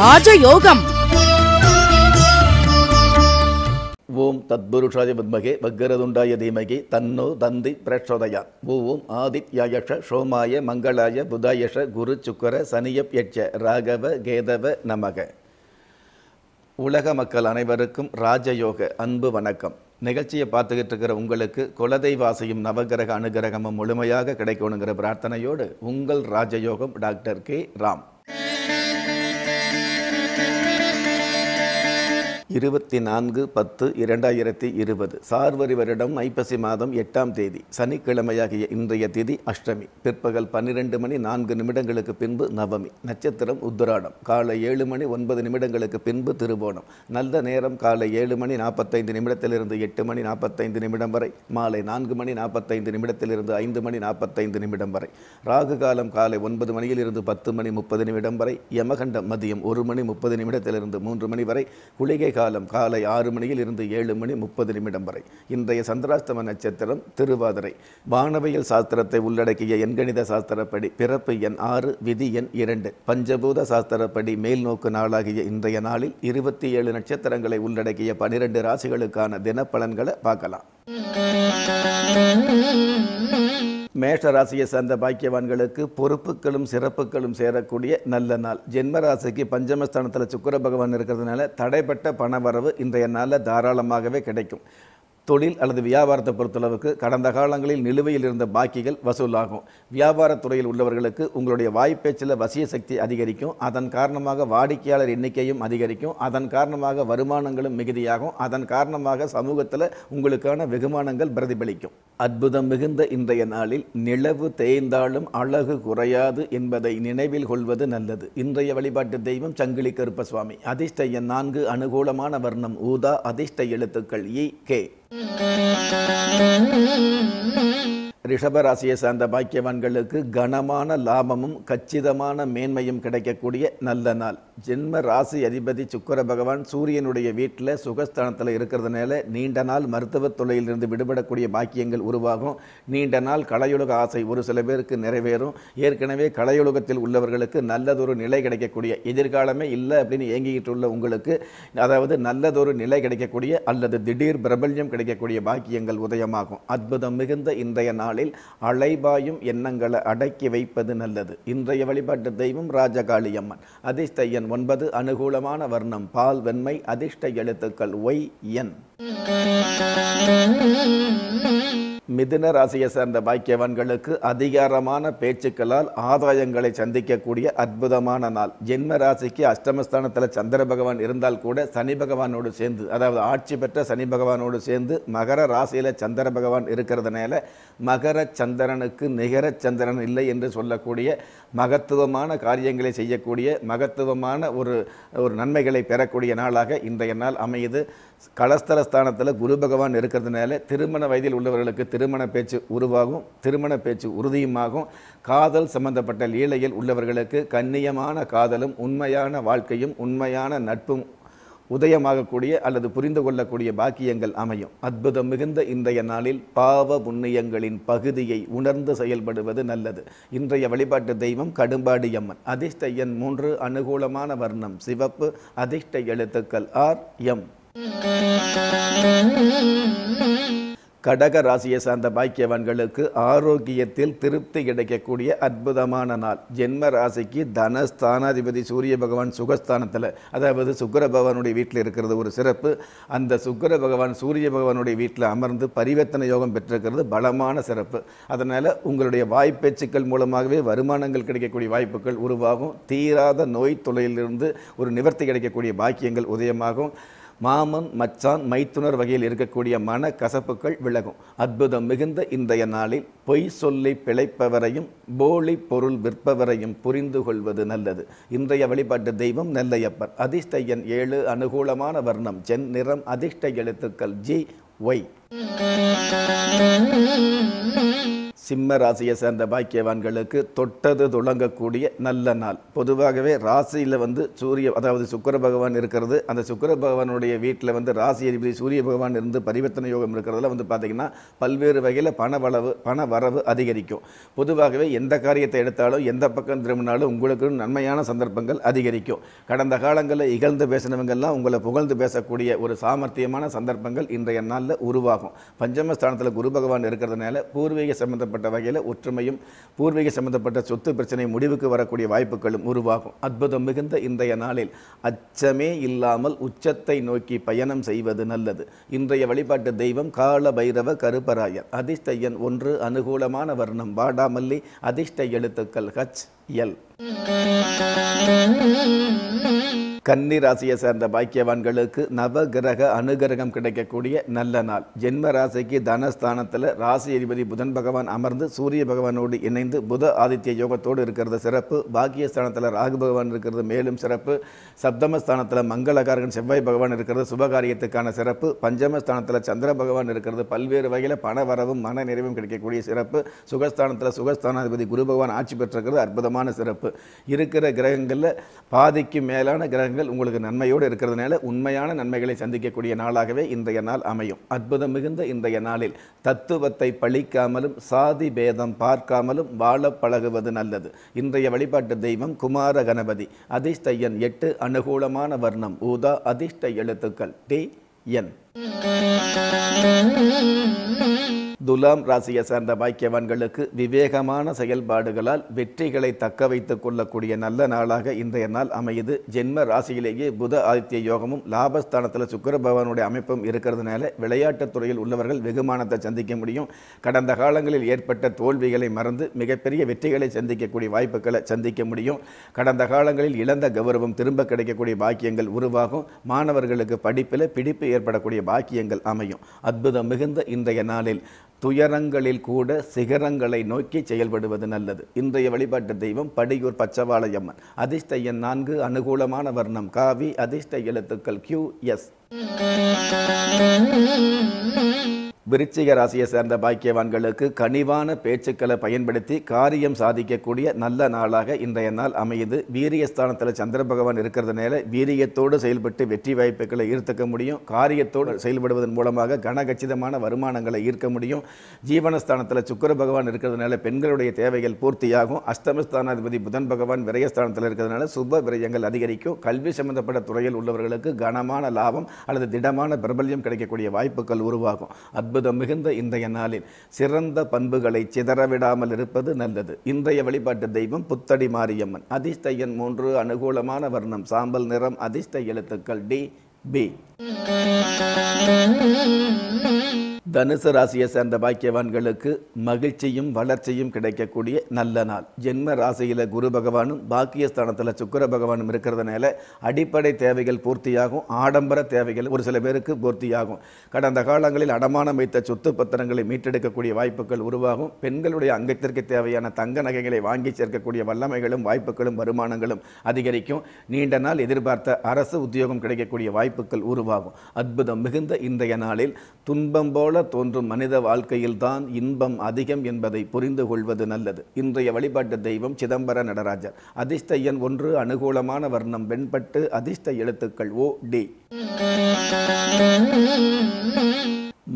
ராஜயோகம் ஓம் தத்புருஷாய வித்மகே வக்கரதுண்டாய தீமகி தன்னோ தந்தி பிரச்சோதயா ஓம் ஆதித்யாயஷ சோமாய மங்களாய புதாயஷ குரு சுக்கர சனியப்யட்ச ராகவ கேதவ நமக உலக மக்கள் அனைவருக்கும் ராஜயோக அன்பு வணக்கம் நிகழ்ச்சியை பார்த்துக்கிட்டு இருக்கிற உங்களுக்கு குலதெய்வாசையும் நவகிரக அனுகிரகமும் முழுமையாக கிடைக்கணுங்கிற பிரார்த்தனையோடு உங்கள் ராஜயோகம் டாக்டர் கே ராம் இருபத்தி நான்கு பத்து இரண்டாயிரத்தி இருபது சார்வரி வருடம் ஐப்பசி மாதம் எட்டாம் தேதி சனிக்கிழமையாகிய இன்றைய திதி அஷ்டமி பிற்பகல் பன்னிரெண்டு மணி நான்கு நிமிடங்களுக்கு பின்பு நவமி நட்சத்திரம் உத்ராடம் காலை ஏழு மணி ஒன்பது நிமிடங்களுக்கு பின்பு திருவோணம் நல்ல நேரம் காலை ஏழு மணி நாற்பத்தைந்து நிமிடத்திலிருந்து எட்டு மணி நாற்பத்தைந்து நிமிடம் வரை மாலை நான்கு மணி நாற்பத்தைந்து நிமிடத்திலிருந்து ஐந்து மணி நாற்பத்தைந்து நிமிடம் வரை ராகு காலம் காலை ஒன்பது மணியிலிருந்து பத்து மணி முப்பது நிமிடம் வரை யமகண்டம் மதியம் ஒரு மணி முப்பது நிமிடத்திலிருந்து மூன்று மணி வரை குளிகை காலம் காலை ஆறு மணியில் இருந்து ஏழு மணி முப்பது நிமிடம் வரை இன்றைய சந்திராஷ்டம நட்சத்திரம் திருவாதிரை வானவியல் சாஸ்திரத்தை உள்ளடக்கிய எண்கணித சாஸ்திரப்படி பிறப்பு எண் ஆறு விதி எண் இரண்டு பஞ்சபூத சாஸ்திரப்படி மேல்நோக்கு நாளாகிய இன்றைய நாளில் இருபத்தி ஏழு நட்சத்திரங்களை உள்ளடக்கிய பனிரெண்டு ராசிகளுக்கான தினப்பலன்களை பார்க்கலாம் மேஷராசியை சார்ந்த பாக்கியவான்களுக்கு பொறுப்புகளும் சிறப்புகளும் சேரக்கூடிய நல்ல நாள் ஜென்மராசிக்கு பஞ்சமஸ்தானத்தில் சுக்கர பகவான் இருக்கிறதுனால தடைப்பட்ட பணவரவு இன்றைய நாளில் தாராளமாகவே கிடைக்கும் தொழில் அல்லது வியாபாரத்தை பொறுத்தளவுக்கு கடந்த காலங்களில் நிலுவையில் இருந்த பாக்கிகள் வசூலாகும் வியாபாரத்துறையில் உள்ளவர்களுக்கு உங்களுடைய வாய்ப்பேச்சில் வசிய சக்தி அதிகரிக்கும் அதன் காரணமாக வாடிக்கையாளர் எண்ணிக்கையும் அதிகரிக்கும் அதன் காரணமாக வருமானங்களும் மிகுதியாகும் அதன் காரணமாக சமூகத்தில் உங்களுக்கான வெகுமானங்கள் பிரதிபலிக்கும் அற்புதம் மிகுந்த இன்றைய நாளில் நிலவு தேய்ந்தாலும் அழகு குறையாது என்பதை நினைவில் கொள்வது நல்லது இன்றைய வழிபாட்டு தெய்வம் சங்கிலி கருப்பசுவாமி அதிர்ஷ்ட எண் நான்கு அனுகூலமான வர்ணம் ஊதா அதிர்ஷ்ட எழுத்துக்கள் இ கே ரிஷபராசியை சார்ந்த பாக்கியவான்களுக்கு கனமான லாபமும் கச்சிதமான மேன்மையும் கிடைக்கக்கூடிய நல்ல நாள் ஜென்ம ராசி அதிபதி சுக்கர பகவான் சூரியனுடைய வீட்டில் சுகஸ்தானத்தில் இருக்கிறதுனால நீண்ட நாள் மருத்துவத் தொழிலிருந்து விடுபடக்கூடிய பாக்கியங்கள் உருவாகும் நீண்ட நாள் கலையுலக ஆசை ஒரு சில பேருக்கு நிறைவேறும் ஏற்கனவே கலையுலகத்தில் உள்ளவர்களுக்கு நல்லதொரு நிலை கிடைக்கக்கூடிய எதிர்காலமே இல்லை அப்படின்னு இயங்கிக்கிட்டு உள்ள உங்களுக்கு அதாவது நல்லதொரு நிலை கிடைக்கக்கூடிய அல்லது திடீர் பிரபல்யம் கிடைக்கக்கூடிய பாக்கியங்கள் உதயமாகும் அற்புதம் மிகுந்த இன்றைய நாளில் அலைபாயும் எண்ணங்களை அடக்கி வைப்பது நல்லது இன்றைய வழிபாட்டு தெய்வம் ராஜகாளியம்மன் அதிர்ஷ்ட ஒன்பது அனுகூலமான வர்ணம் பால் வெண்மை அதிர்ஷ்ட எழுத்துக்கள் ஒய் என் மிதுன ராசியை சேர்ந்த பாக்கியவான்களுக்கு அதிகாரமான பேச்சுக்களால் ஆதாயங்களை சந்திக்கக்கூடிய அற்புதமான நாள் ஜென்ம ராசிக்கு அஷ்டமஸ்தானத்தில் சந்திர பகவான் இருந்தால் கூட சனி பகவானோடு சேர்ந்து அதாவது ஆட்சி பெற்ற சனி பகவானோடு சேர்ந்து மகர ராசியில் சந்திர பகவான் இருக்கிறதுனால மகர சந்திரனுக்கு நிகர சந்திரன் இல்லை என்று சொல்லக்கூடிய மகத்துவமான காரியங்களை செய்யக்கூடிய மகத்துவமான ஒரு ஒரு நன்மைகளை பெறக்கூடிய நாளாக இன்றைய நாள் அமையுது கலஸ்தரஸ்தானத்தில் குரு பகவான் இருக்கிறதுனால திருமண வயதில் உள்ளவர்களுக்கு திருமண பேச்சு உருவாகும் திருமண பேச்சு உறுதியுமாகும் காதல் சம்பந்தப்பட்ட லீலையில் உள்ளவர்களுக்கு கண்ணியமான காதலும் உண்மையான வாழ்க்கையும் உண்மையான நட்பும் உதயமாகக்கூடிய அல்லது புரிந்து கொள்ளக்கூடிய பாக்கியங்கள் அமையும் அற்புதம் மிகுந்த இன்றைய நாளில் பாவ புண்ணியங்களின் பகுதியை உணர்ந்து செயல்படுவது நல்லது இன்றைய வழிபாட்டு தெய்வம் கடும்பாடு எம்மன் அதிர்ஷ்ட எண் மூன்று அனுகூலமான வர்ணம் சிவப்பு அதிர்ஷ்ட எழுத்துக்கள் ஆர் எம் கடக ராசியை சார்ந்த பாக்கியவான்களுக்கு ஆரோக்கியத்தில் திருப்தி கிடைக்கக்கூடிய அற்புதமான நாள் ஜென்ம ராசிக்கு தனஸ்தானாதிபதி சூரிய பகவான் சுகஸ்தானத்தில் அதாவது சுக்கர பகவானுடைய வீட்டில் இருக்கிறது ஒரு சிறப்பு அந்த சுக்கர பகவான் சூரிய பகவானுடைய வீட்டில் அமர்ந்து பரிவர்த்தனை யோகம் பெற்றிருக்கிறது பலமான சிறப்பு அதனால் உங்களுடைய வாய்ப்பேச்சுக்கள் மூலமாகவே வருமானங்கள் கிடைக்கக்கூடிய வாய்ப்புகள் உருவாகும் தீராத நோய் தொலையிலிருந்து ஒரு நிவர்த்தி கிடைக்கக்கூடிய பாக்கியங்கள் உதயமாகும் மாமன் மச்சான் மைத்துனர் வகையில் இருக்கக்கூடிய மன கசப்புகள் விலகும் அற்புதம் மிகுந்த இன்றைய நாளில் பொய் சொல்லி பிழைப்பவரையும் போலி பொருள் விற்பவரையும் புரிந்து கொள்வது நல்லது இன்றைய வழிபாட்டு தெய்வம் நெல்லையப்பர் அதிர்ஷ்டையன் ஏழு அனுகூலமான வர்ணம் சென் நிறம் அதிர்ஷ்ட எழுத்துக்கள் ஜி ஒய் சிம்ம ராசியை சேர்ந்த பாக்கியவான்களுக்கு தொட்டது துளங்கக்கூடிய நல்ல நாள் பொதுவாகவே ராசியில் வந்து சூரிய அதாவது சுக்கர பகவான் இருக்கிறது அந்த சுக்கர பகவானுடைய வீட்டில் வந்து ராசி அதிபதி சூரிய பகவான் இருந்து பரிவர்த்தனை யோகம் இருக்கிறதுல வந்து பார்த்திங்கன்னா பல்வேறு வகையில் பண வளவு பண வரவு அதிகரிக்கும் பொதுவாகவே எந்த காரியத்தை எடுத்தாலும் எந்த பக்கம் திரும்பினாலும் உங்களுக்கு நன்மையான சந்தர்ப்பங்கள் அதிகரிக்கும் கடந்த காலங்களில் இகழ்ந்து பேசினவங்கள்லாம் உங்களை புகழ்ந்து பேசக்கூடிய ஒரு சாமர்த்தியமான சந்தர்ப்பங்கள் இன்றைய நாளில் உருவாகும் பஞ்சமஸ்தானத்தில் குரு பகவான் இருக்கிறதுனால பூர்வீக சம்பந்தப்பட்ட சம்பந்தப்பட்ட வகையில் ஒற்றுமையும் பூர்வீக சம்பந்தப்பட்ட சொத்து பிரச்சனை முடிவுக்கு வரக்கூடிய வாய்ப்புகளும் உருவாகும் அற்புதம் மிகுந்த இன்றைய நாளில் அச்சமே இல்லாமல் உச்சத்தை நோக்கி பயணம் செய்வது நல்லது இன்றைய வழிபாட்டு தெய்வம் கால பைரவ கருப்பராயர் அதிர்ஷ்ட ஒன்று அனுகூலமான வர்ணம் வாடாமல்லி அதிர்ஷ்ட எழுத்துக்கள் ஹச் எல் கன்னி ராசியை சேர்ந்த பாக்கியவான்களுக்கு நவ கிரக அனுகிரகம் கிடைக்கக்கூடிய நல்ல நாள் ஜென்ம ராசிக்கு தனஸ்தானத்தில் ராசி அதிபதி புதன் பகவான் அமர்ந்து சூரிய பகவானோடு இணைந்து புத ஆதித்ய யோகத்தோடு இருக்கிறது சிறப்பு பாக்கியஸ்தானத்தில் ராகு பகவான் இருக்கிறது மேலும் சிறப்பு சப்தமஸ்தானத்தில் மங்களகாரகன் செவ்வாய் பகவான் இருக்கிறது சுபகாரியத்துக்கான சிறப்பு பஞ்சமஸ்தானத்தில் சந்திர பகவான் இருக்கிறது பல்வேறு வகையில் பண வரவும் மன நிறைவும் கிடைக்கக்கூடிய சிறப்பு சுகஸ்தானத்தில் சுகஸ்தானாதிபதி குரு பகவான் ஆட்சி பெற்றிருக்கிறது அற்புதமான சிறப்பு இருக்கிற கிரகங்களில் பாதிக்கு மேலான கிரகங்கள் கிரகங்கள் உங்களுக்கு நன்மையோடு இருக்கிறதுனால உண்மையான நன்மைகளை சந்திக்கக்கூடிய நாளாகவே இன்றைய நாள் அமையும் அற்புதம் மிகுந்த இன்றைய நாளில் தத்துவத்தை பழிக்காமலும் சாதி பேதம் பார்க்காமலும் வாழ பழகுவது நல்லது இன்றைய வழிபாட்டு தெய்வம் குமார கணபதி அதிர்ஷ்டையன் எட்டு அனுகூலமான வர்ணம் ஊதா அதிர்ஷ்ட எழுத்துக்கள் டி என் துலாம் ராசியை சேர்ந்த பாக்கியவான்களுக்கு விவேகமான செயல்பாடுகளால் வெற்றிகளை தக்க வைத்து கொள்ளக்கூடிய நல்ல நாளாக இன்றைய நாள் அமையுது ஜென்ம ராசியிலேயே புத ஆதித்ய யோகமும் லாபஸ்தானத்தில் சுக்கர பகவானுடைய அமைப்பும் இருக்கிறதுனால விளையாட்டுத் துறையில் உள்ளவர்கள் வெகுமானத்தை சந்திக்க முடியும் கடந்த காலங்களில் ஏற்பட்ட தோல்விகளை மறந்து மிகப்பெரிய வெற்றிகளை சந்திக்கக்கூடிய வாய்ப்புகளை சந்திக்க முடியும் கடந்த காலங்களில் இழந்த கௌரவம் திரும்ப கிடைக்கக்கூடிய பாக்கியங்கள் உருவாகும் மாணவர்களுக்கு படிப்பில் பிடிப்பு ஏற்படக்கூடிய பாக்கியங்கள் அமையும் அற்புதம் மிகுந்த இன்றைய நாளில் துயரங்களில் கூட சிகரங்களை நோக்கி செயல்படுவது நல்லது இன்றைய வழிபாட்டு தெய்வம் படியூர் பச்சவாளையம்மன் அதிர்ஷ்ட நான்கு அனுகூலமான வர்ணம் காவி அதிர்ஷ்ட எழுத்துக்கள் கியூ எஸ் விருச்சிக ராசியை சேர்ந்த பாக்கியவான்களுக்கு கனிவான பேச்சுக்களை பயன்படுத்தி காரியம் சாதிக்கக்கூடிய நல்ல நாளாக இன்றைய நாள் அமையுது வீரியஸ்தானத்தில் சந்திர பகவான் இருக்கிறதுனால வீரியத்தோடு செயல்பட்டு வெற்றி வாய்ப்புகளை ஈர்த்துக்க முடியும் காரியத்தோடு செயல்படுவதன் மூலமாக கனகச்சிதமான வருமானங்களை ஈர்க்க முடியும் ஜீவனஸ்தானத்தில் சுக்கர பகவான் இருக்கிறதுனால பெண்களுடைய தேவைகள் பூர்த்தியாகும் அஷ்டமஸ்தானாதிபதி புதன் பகவான் விரயஸ்தானத்தில் இருக்கிறதுனால சுப விரயங்கள் அதிகரிக்கும் கல்வி சம்பந்தப்பட்ட துறையில் உள்ளவர்களுக்கு கனமான லாபம் அல்லது திடமான பிரபல்யம் கிடைக்கக்கூடிய வாய்ப்புகள் உருவாகும் அற்புதம் மிகுந்த இன்றைய நாளில் சிறந்த பண்புகளை சிதறவிடாமல் இருப்பது நல்லது இன்றைய வழிபாட்டு தெய்வம் புத்தடி மாரியம்மன் அதிர்ஷ்ட எண் மூன்று அனுகூலமான வர்ணம் சாம்பல் நிறம் அதிர்ஷ்ட எழுத்துக்கள் டி பி தனுசு ராசியை சேர்ந்த பாக்கியவான்களுக்கு மகிழ்ச்சியும் வளர்ச்சியும் கிடைக்கக்கூடிய நல்ல நாள் ஜென்ம ராசியில் குரு பகவானும் பாக்கியஸ்தானத்தில் சுக்கர பகவானும் இருக்கிறதுனால அடிப்படை தேவைகள் பூர்த்தியாகும் ஆடம்பர தேவைகள் ஒரு சில பேருக்கு பூர்த்தியாகும் கடந்த காலங்களில் அடமானம் வைத்த சொத்து பத்திரங்களை மீட்டெடுக்கக்கூடிய வாய்ப்புகள் உருவாகும் பெண்களுடைய அங்கத்திற்கு தேவையான தங்க நகைகளை வாங்கி சேர்க்கக்கூடிய வல்லமைகளும் வாய்ப்புகளும் வருமானங்களும் அதிகரிக்கும் நீண்ட நாள் எதிர்பார்த்த அரசு உத்தியோகம் கிடைக்கக்கூடிய வாய்ப்புகள் உருவாகும் அற்புதம் மிகுந்த இன்றைய நாளில் துன்பம் போல் போல தோன்றும் மனித வாழ்க்கையில்தான் இன்பம் அதிகம் என்பதை புரிந்து கொள்வது நல்லது இன்றைய வழிபாட்டு தெய்வம் சிதம்பர நடராஜர் அதிர்ஷ்ட எண் ஒன்று அனுகூலமான வர்ணம் வெண்பட்டு அதிர்ஷ்ட எழுத்துக்கள் ஓ டி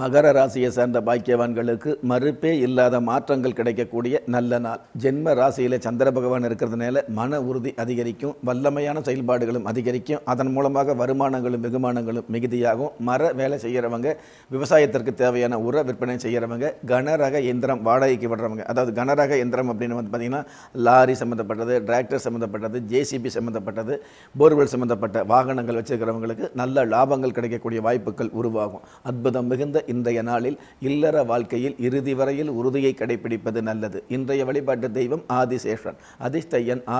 மகர ராசியை சேர்ந்த பாக்கியவான்களுக்கு மறுப்பே இல்லாத மாற்றங்கள் கிடைக்கக்கூடிய நல்ல நாள் ஜென்ம ராசியில் சந்திர பகவான் இருக்கிறதுனால மன உறுதி அதிகரிக்கும் வல்லமையான செயல்பாடுகளும் அதிகரிக்கும் அதன் மூலமாக வருமானங்களும் வெகுமானங்களும் மிகுதியாகும் மர வேலை செய்கிறவங்க விவசாயத்திற்கு தேவையான உர விற்பனை செய்கிறவங்க கனரக எந்திரம் வாடகைக்கு விடுறவங்க அதாவது கனரக எந்திரம் அப்படின்னு வந்து பார்த்திங்கன்னா லாரி சம்மந்தப்பட்டது டிராக்டர் சம்மந்தப்பட்டது ஜேசிபி சம்மந்தப்பட்டது போர்வெல் சம்மந்தப்பட்ட வாகனங்கள் வச்சுருக்கிறவங்களுக்கு நல்ல லாபங்கள் கிடைக்கக்கூடிய வாய்ப்புகள் உருவாகும் அற்புதம் மிகுந்த இன்றைய நாளில் இல்லற வாழ்க்கையில் இறுதி வரையில் உறுதியை கடைபிடிப்பது நல்லது இன்றைய வழிபாட்டு தெய்வம் ஆதிசேஷன் அதிர்ஷ்ட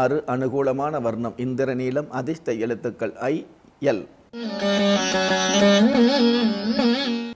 ஆறு அனுகூலமான வர்ணம் இந்திர நீளம் அதிர்ஷ்ட எழுத்துக்கள் ஐ எல்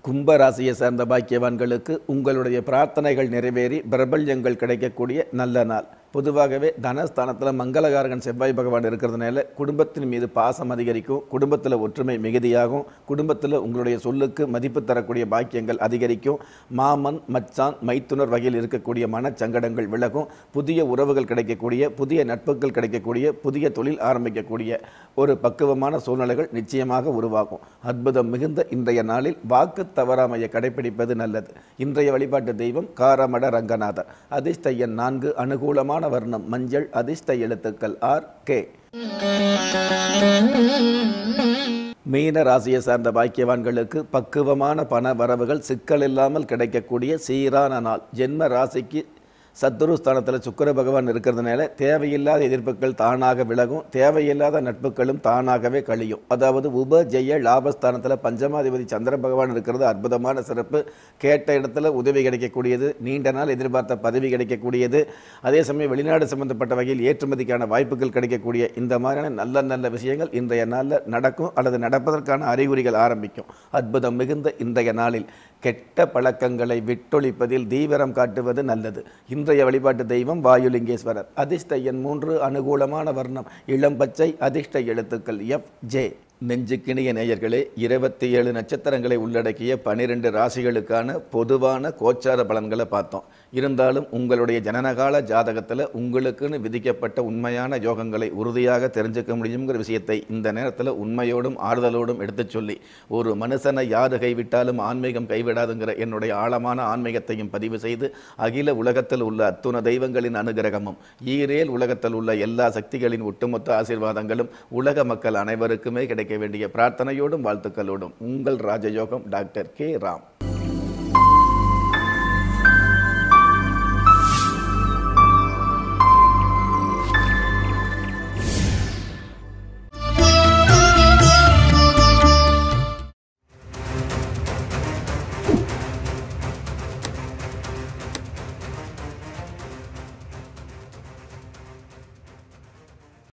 கும்பராசியை சேர்ந்த பாக்கியவான்களுக்கு உங்களுடைய பிரார்த்தனைகள் நிறைவேறி பிரபல்யங்கள் கிடைக்கக்கூடிய நல்ல நாள் பொதுவாகவே தனஸ்தானத்தில் மங்களகாரகன் செவ்வாய் பகவான் இருக்கிறதுனால குடும்பத்தின் மீது பாசம் அதிகரிக்கும் குடும்பத்தில் ஒற்றுமை மிகுதியாகும் குடும்பத்தில் உங்களுடைய சொல்லுக்கு மதிப்பு தரக்கூடிய பாக்கியங்கள் அதிகரிக்கும் மாமன் மச்சான் மைத்துனர் வகையில் இருக்கக்கூடிய மனச்சங்கடங்கள் விலகும் புதிய உறவுகள் கிடைக்கக்கூடிய புதிய நட்புகள் கிடைக்கக்கூடிய புதிய தொழில் ஆரம்பிக்கக்கூடிய ஒரு பக்குவமான சூழ்நிலைகள் நிச்சயமாக உருவாகும் அற்புதம் மிகுந்த இன்றைய நாளில் வாக்கு தவறாமையை கடைபிடிப்பது நல்லது இன்றைய வழிபாட்டு தெய்வம் காரமட ரங்கநாதர் அதிர்ஷ்டையன் நான்கு அனுகூலமான அழகான வர்ணம் மஞ்சள் அதிர்ஷ்ட எழுத்துக்கள் ஆர் கே மீன ராசியை சார்ந்த பாக்கியவான்களுக்கு பக்குவமான பண வரவுகள் சிக்கல் இல்லாமல் கிடைக்கக்கூடிய சீரான நாள் ஜென்ம ராசிக்கு சத்துருஸ்தானத்தில் சுக்கர பகவான் இருக்கிறதுனால தேவையில்லாத எதிர்ப்புகள் தானாக விலகும் தேவையில்லாத நட்புகளும் தானாகவே கழியும் அதாவது உப ஜெய லாபஸ்தானத்தில் பஞ்சமாதிபதி சந்திர பகவான் இருக்கிறது அற்புதமான சிறப்பு கேட்ட இடத்துல உதவி கிடைக்கக்கூடியது நீண்ட நாள் எதிர்பார்த்த பதவி கிடைக்கக்கூடியது அதே சமயம் வெளிநாடு சம்பந்தப்பட்ட வகையில் ஏற்றுமதிக்கான வாய்ப்புகள் கிடைக்கக்கூடிய இந்த மாதிரியான நல்ல நல்ல விஷயங்கள் இன்றைய நாளில் நடக்கும் அல்லது நடப்பதற்கான அறிகுறிகள் ஆரம்பிக்கும் அற்புதம் மிகுந்த இன்றைய நாளில் கெட்ட பழக்கங்களை விட்டொழிப்பதில் தீவிரம் காட்டுவது நல்லது இன்றைய வழிபாட்டு தெய்வம் வாயுலிங்கேஸ்வரர் அதிர்ஷ்ட எண் மூன்று அனுகூலமான வர்ணம் இளம் பச்சை அதிர்ஷ்ட எழுத்துக்கள் எஃப் ஜே நெஞ்சுக்கிணிய நேயர்களே இருபத்தி ஏழு நட்சத்திரங்களை உள்ளடக்கிய பனிரெண்டு ராசிகளுக்கான பொதுவான கோச்சார பலன்களை பார்த்தோம் இருந்தாலும் உங்களுடைய ஜனனகால ஜாதகத்தில் உங்களுக்குன்னு விதிக்கப்பட்ட உண்மையான யோகங்களை உறுதியாக தெரிஞ்சுக்க முடியுங்கிற விஷயத்தை இந்த நேரத்தில் உண்மையோடும் ஆறுதலோடும் எடுத்துச் சொல்லி ஒரு மனுஷனை யாரு கைவிட்டாலும் ஆன்மீகம் கைவிடாதுங்கிற என்னுடைய ஆழமான ஆன்மீகத்தையும் பதிவு செய்து அகில உலகத்தில் உள்ள அத்துண தெய்வங்களின் அனுகிரகமும் ஈரேல் உலகத்தில் உள்ள எல்லா சக்திகளின் ஒட்டுமொத்த ஆசீர்வாதங்களும் உலக மக்கள் அனைவருக்குமே கிடைக்க வேண்டிய பிரார்த்தனையோடும் வாழ்த்துக்களோடும் உங்கள் ராஜயோகம் டாக்டர் கே ராம்